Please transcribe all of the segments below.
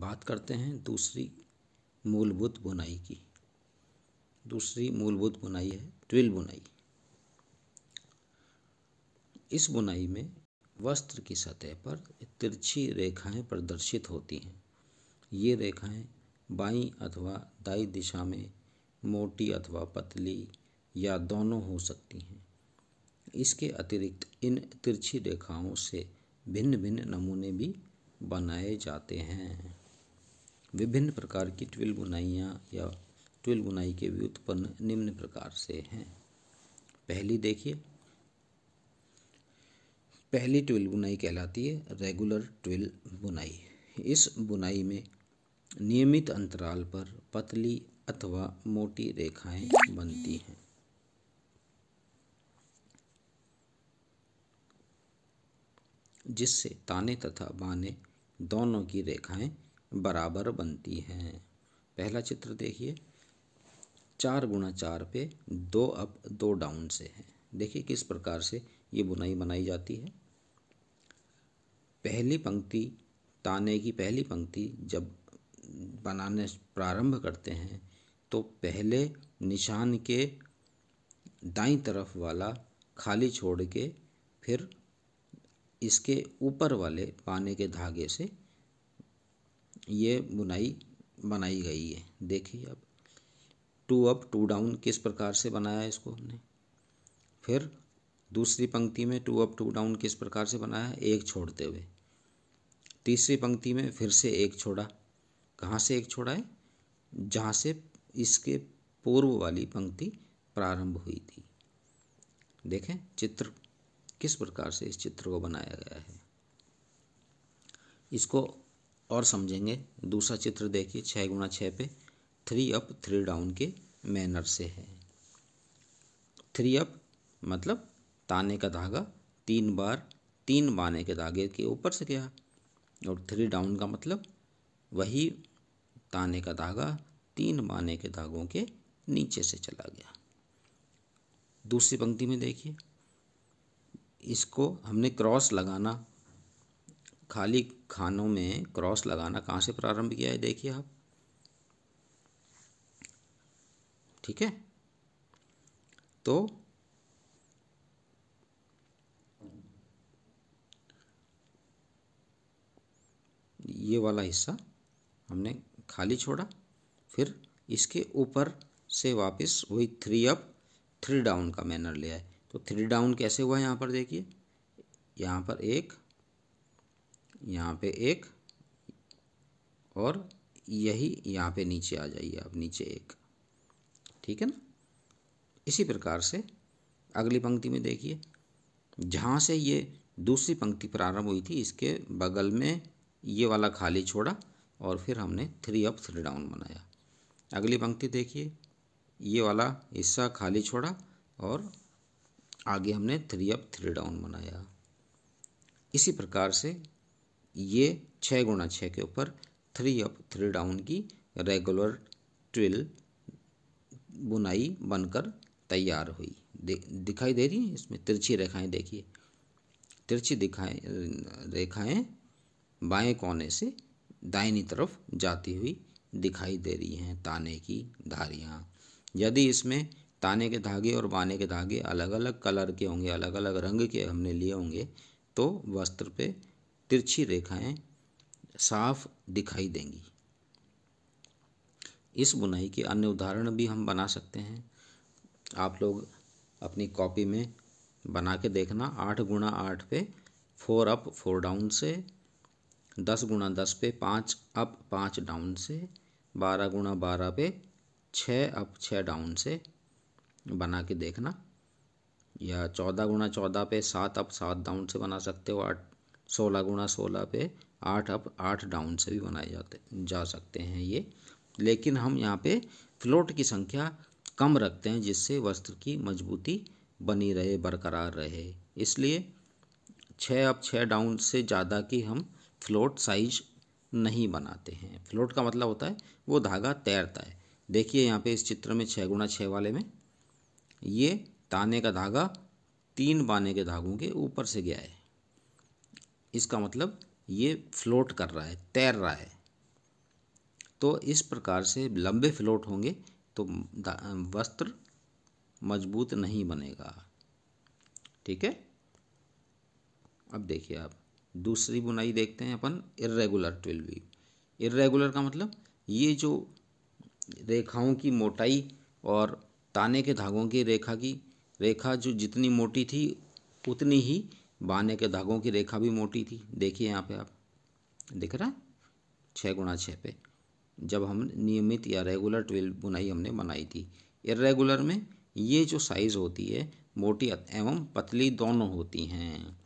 बात करते हैं दूसरी मूलभूत बुनाई की दूसरी मूलभूत बुनाई है ट्विल बुनाई इस बुनाई में वस्त्र की सतह पर तिरछी रेखाएं प्रदर्शित होती हैं ये रेखाएं बाई अथवा दाई दिशा में मोटी अथवा पतली या दोनों हो सकती हैं इसके अतिरिक्त इन तिरछी रेखाओं से भिन्न भिन्न नमूने भी बनाए जाते हैं विभिन्न प्रकार की ट्विल बुनाइयाँ या ट्विल बुनाई के व्युत्पन्न निम्न प्रकार से हैं पहली देखिए पहली ट्विल बुनाई कहलाती है रेगुलर ट्विल बुनाई इस बुनाई में नियमित अंतराल पर पतली अथवा मोटी रेखाएं बनती हैं जिससे ताने तथा बाने दोनों की रेखाएं बराबर बनती हैं पहला चित्र देखिए चार गुणा चार पे दो अप दो डाउन से है देखिए किस प्रकार से ये बुनाई बनाई जाती है पहली पंक्ति ताने की पहली पंक्ति जब बनाने प्रारंभ करते हैं तो पहले निशान के दाई तरफ वाला खाली छोड़ के फिर इसके ऊपर वाले पाने के धागे से ये बुनाई बनाई गई है देखिए अब टू अप टू डाउन किस प्रकार से बनाया है इसको हमने फिर दूसरी पंक्ति में टू अप टू डाउन किस प्रकार से बनाया है एक छोड़ते हुए तीसरी पंक्ति में फिर से एक छोड़ा कहाँ से एक छोड़ा है जहाँ से इसके पूर्व वाली पंक्ति प्रारंभ हुई थी देखें चित्र किस प्रकार से इस चित्र को बनाया गया है इसको और समझेंगे दूसरा चित्र देखिए छः गुणा छः पे थ्री अप थ्री डाउन के मैनर से है थ्री अप मतलब ताने का धागा तीन बार तीन बाने के धागे के ऊपर से गया और थ्री डाउन का मतलब वही ताने का धागा तीन बाने के धागों के नीचे से चला गया दूसरी पंक्ति में देखिए इसको हमने क्रॉस लगाना खाली खानों में क्रॉस लगाना कहाँ से प्रारंभ किया है देखिए आप ठीक है तो ये वाला हिस्सा हमने खाली छोड़ा फिर इसके ऊपर से वापस वही थ्री अप थ्री डाउन का मैनर ले आए तो थ्री डाउन कैसे हुआ है यहाँ पर देखिए यहाँ पर एक यहाँ पे एक और यही यहाँ पे नीचे आ जाइए आप नीचे एक ठीक है ना इसी प्रकार से अगली पंक्ति में देखिए जहाँ से ये दूसरी पंक्ति प्रारंभ हुई थी इसके बगल में ये वाला खाली छोड़ा और फिर हमने थ्री अप थ्री डाउन बनाया अगली पंक्ति देखिए ये वाला हिस्सा खाली छोड़ा और आगे हमने थ्री अप थ्री डाउन बनाया इसी प्रकार से ये छः गुणा छः के ऊपर थ्री अप थ्री डाउन की रेगुलर ट्विल बुनाई बनकर तैयार हुई दे, दिखाई दे रही है इसमें तिरछी रेखाएं देखिए तिरछी दिखाएं रेखाएं बाएं कोने से दाहिनी तरफ जाती हुई दिखाई दे रही हैं ताने की धारियाँ यदि इसमें ताने के धागे और बाने के धागे अलग अलग कलर के होंगे अलग अलग रंग के हमने लिए होंगे तो वस्त्र पे तिरछी रेखाएं साफ दिखाई देंगी इस बुनाई के अन्य उदाहरण भी हम बना सकते हैं आप लोग अपनी कॉपी में बना के देखना आठ गुणा आठ पे फोर अप फोर डाउन से दस गुणा दस पे पाँच अप पाँच डाउन से बारह गुणा बारह पे छः अप छः डाउन से बना के देखना या चौदह गुणा चौदह पे सात अप सात डाउन से बना सकते हो आठ सोलह गुणा सोलह पे आठ अप आठ डाउन से भी बनाए जाते जा सकते हैं ये लेकिन हम यहाँ पे फ्लोट की संख्या कम रखते हैं जिससे वस्त्र की मजबूती बनी रहे बरकरार रहे इसलिए छः अप छः डाउन से ज़्यादा की हम फ्लोट साइज नहीं बनाते हैं फ्लोट का मतलब होता है वो धागा तैरता है देखिए यहाँ पे इस चित्र में छः गुणा छः वाले में ये ताने का धागा तीन बाने के धागों के ऊपर से गया है इसका मतलब ये फ्लोट कर रहा है तैर रहा है तो इस प्रकार से लंबे फ्लोट होंगे तो वस्त्र मजबूत नहीं बनेगा ठीक है अब देखिए आप दूसरी बुनाई देखते हैं अपन इरेगुलर ट्विल वीव इरेगुलर का मतलब ये जो रेखाओं की मोटाई और ताने के धागों की रेखा की रेखा जो जितनी मोटी थी उतनी ही बाने के धागों की रेखा भी मोटी थी देखिए यहाँ पे आप दिख रहा है छः गुणा छः पे जब हम नियमित या रेगुलर ट्वेल बुनाई हमने बनाई थी इरेगुलर में ये जो साइज़ होती है मोटी एवं पतली दोनों होती हैं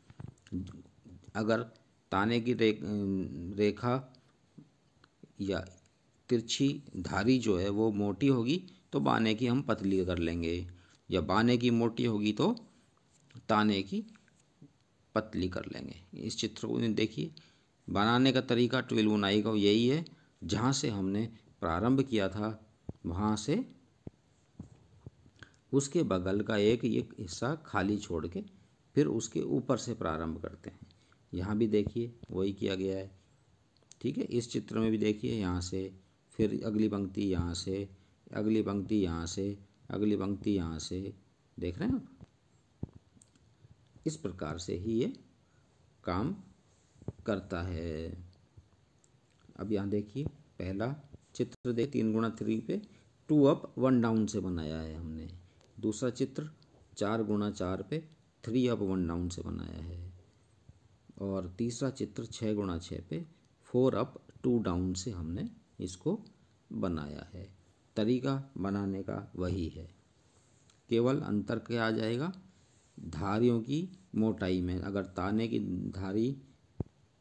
अगर ताने की रे, रेखा या तिरछी धारी जो है वो मोटी होगी तो बाने की हम पतली कर लेंगे या बाने की मोटी होगी तो ताने की पतली कर लेंगे इस चित्र को देखिए बनाने का तरीका ट्वेल्व बुनाई का यही है जहाँ से हमने प्रारंभ किया था वहाँ से उसके बगल का एक एक हिस्सा खाली छोड़ के फिर उसके ऊपर से प्रारंभ करते हैं यहाँ भी देखिए वही किया गया है ठीक है इस चित्र में भी देखिए यहाँ से फिर अगली पंक्ति यहाँ से अगली पंक्ति यहाँ से अगली पंक्ति यहाँ से देख रहे हैं आप इस प्रकार से ही ये काम करता है अब यहाँ देखिए पहला चित्र देख तीन गुणा थ्री पे टू अप वन डाउन से बनाया है हमने दूसरा चित्र चार गुणा चार पे थ्री अप वन डाउन से बनाया है और तीसरा चित्र छः गुणा छः पे फोर अप टू डाउन से हमने इसको बनाया है तरीका बनाने का वही है केवल अंतर क्या आ जाएगा धारियों की मोटाई में अगर ताने की धारी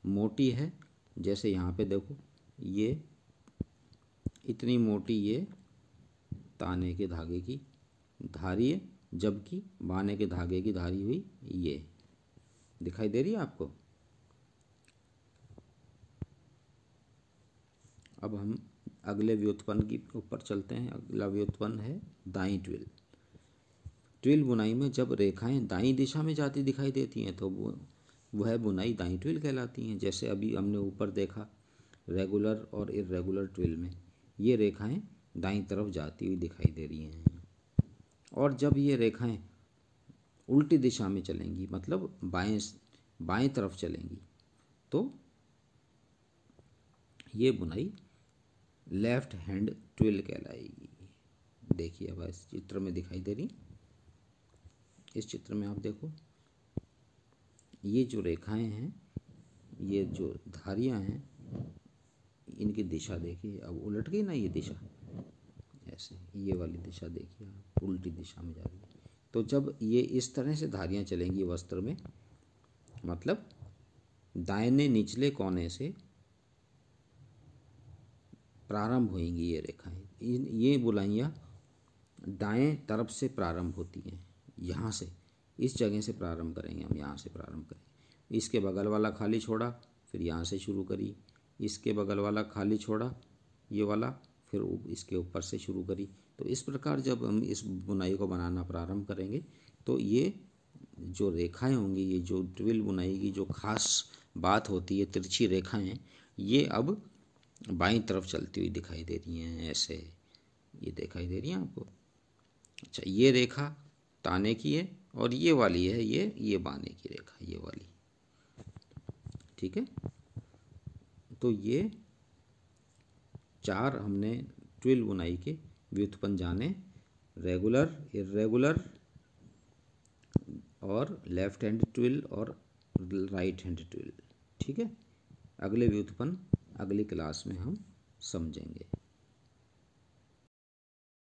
मोटी है जैसे यहाँ पे देखो ये इतनी मोटी ये ताने के धागे की धारी है जबकि बाने के धागे की धारी हुई ये दिखाई दे रही है आपको अब हम अगले व्युत्पन्न की ऊपर चलते हैं अगला व्युत्पन्न है दाई ट्विल ट्विल बुनाई में जब रेखाएं दाई दिशा में जाती दिखाई देती हैं तो वो वह बुनाई दाई ट्विल कहलाती हैं जैसे अभी हमने ऊपर देखा रेगुलर और इरेगुलर ट्विल में ये रेखाएं दाई तरफ जाती हुई दिखाई दे रही हैं और जब ये रेखाएं उल्टी दिशा में चलेंगी मतलब बाएं बाएं तरफ चलेंगी तो ये बुनाई लेफ्ट हैंड ट्विल कहलाएगी देखिए अब इस चित्र में दिखाई दे रही इस चित्र में आप देखो ये जो रेखाएं हैं ये जो धारियां हैं इनकी दिशा देखिए अब उलट गई ना ये दिशा ऐसे ये वाली दिशा देखिए आप उल्टी दिशा में जा रही है तो जब ये इस तरह से धारियां चलेंगी वस्त्र में मतलब दाहिने निचले कोने से प्रारंभ होएंगी ये रेखाएं ये बुलाइयाँ दाएं तरफ से प्रारंभ होती हैं यहाँ से इस जगह से प्रारंभ करेंगे हम यहाँ से प्रारंभ करेंगे इसके बगल वाला खाली छोड़ा फिर यहाँ से शुरू करी इसके बगल वाला खाली छोड़ा ये वाला फिर इसके ऊपर से शुरू करी तो इस प्रकार जब हम इस बुनाई को बनाना प्रारंभ करेंगे तो ये जो रेखाएं होंगी ये जो ट्विल बुनाई की जो खास बात होती है तिरछी रेखाएं ये अब बाई तरफ चलती हुई दिखाई दे रही हैं ऐसे ये दिखाई दे रही हैं आपको अच्छा ये रेखा ताने की है और ये वाली है ये ये बाने की रेखा ये वाली ठीक है तो ये चार हमने ट्विल बुनाई के व्युत्पन्न जाने रेगुलर इरेगुलर और लेफ्ट हैंड ट्विल और राइट हैंड ट्विल ठीक है अगले व्युत्पन्न अगली क्लास में हम समझेंगे